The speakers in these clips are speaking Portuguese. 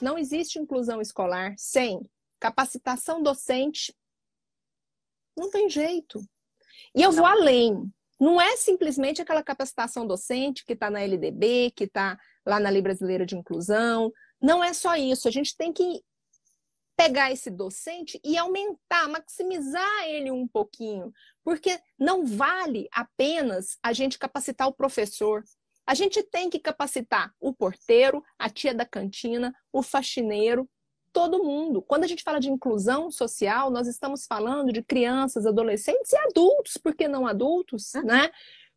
não existe inclusão escolar sem capacitação docente. Não tem jeito. E eu não. vou além. Não é simplesmente aquela capacitação docente que está na LDB, que está lá na Lei Brasileira de Inclusão. Não é só isso. A gente tem que pegar esse docente e aumentar, maximizar ele um pouquinho, porque não vale apenas a gente capacitar o professor. A gente tem que capacitar o porteiro, a tia da cantina, o faxineiro, todo mundo. Quando a gente fala de inclusão social, nós estamos falando de crianças, adolescentes e adultos, porque não adultos, uhum. né?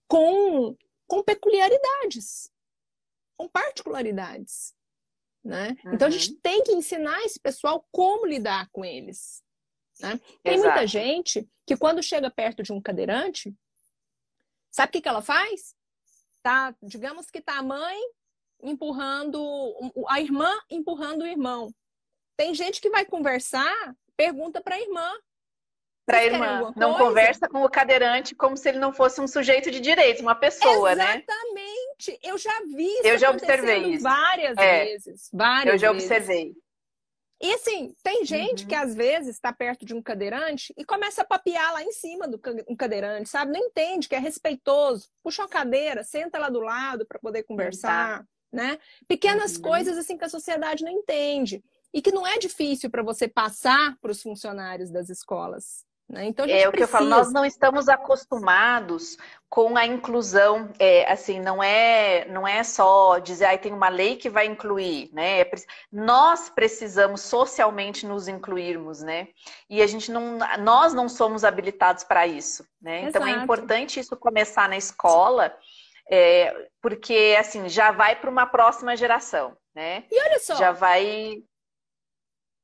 Com, com peculiaridades, com particularidades. Né? Uhum. Então a gente uhum. tem que ensinar esse pessoal como lidar com eles. Né? Tem muita gente que quando chega perto de um cadeirante, sabe o que, que ela faz? Tá? Digamos que tá a mãe empurrando, a irmã empurrando o irmão. Tem gente que vai conversar, pergunta para a irmã. Para a irmã. Não coisa? conversa com o cadeirante como se ele não fosse um sujeito de direito, uma pessoa, Exatamente. né? Exatamente. Eu já vi isso. Eu já observei isso. Várias é. vezes. Várias Eu já vezes. observei. E assim, tem gente uhum. que às vezes está perto de um cadeirante e começa a papiar lá em cima do cadeirante, sabe? Não entende que é respeitoso. Puxa a cadeira, senta lá do lado para poder conversar, tá. né? Pequenas uhum. coisas assim que a sociedade não entende e que não é difícil para você passar para os funcionários das escolas. Né? Então, é o que eu falo, nós não estamos acostumados com a inclusão, é, assim, não é, não é só dizer, ah, tem uma lei que vai incluir, né? É, nós precisamos socialmente nos incluirmos, né? E a gente não, nós não somos habilitados para isso, né? Exato. Então é importante isso começar na escola, é, porque assim já vai para uma próxima geração, né? E olha só, já vai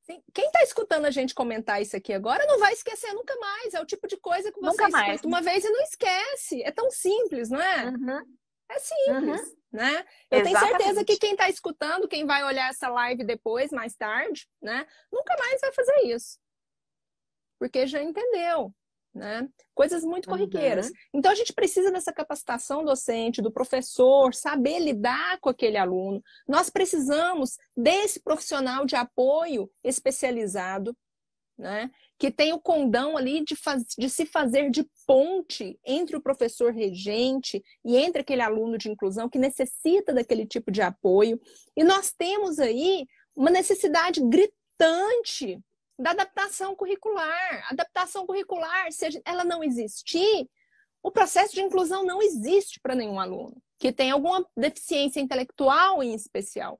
quem está escutando a gente comentar isso aqui agora não vai esquecer nunca mais. É o tipo de coisa que você escuta uma vez e não esquece. É tão simples, não é? Uhum. É simples, uhum. né? Eu Exatamente. tenho certeza que quem está escutando, quem vai olhar essa live depois, mais tarde, né? Nunca mais vai fazer isso. Porque já entendeu né? Coisas muito corriqueiras. Uhum. Então a gente precisa dessa capacitação docente, do professor, saber lidar com aquele aluno. Nós precisamos desse profissional de apoio especializado, né? Que tem o condão ali de, faz... de se fazer de ponte entre o professor regente e entre aquele aluno de inclusão que necessita daquele tipo de apoio. E nós temos aí uma necessidade gritante da adaptação curricular. Adaptação curricular, se ela não existir, o processo de inclusão não existe para nenhum aluno que tem alguma deficiência intelectual em especial.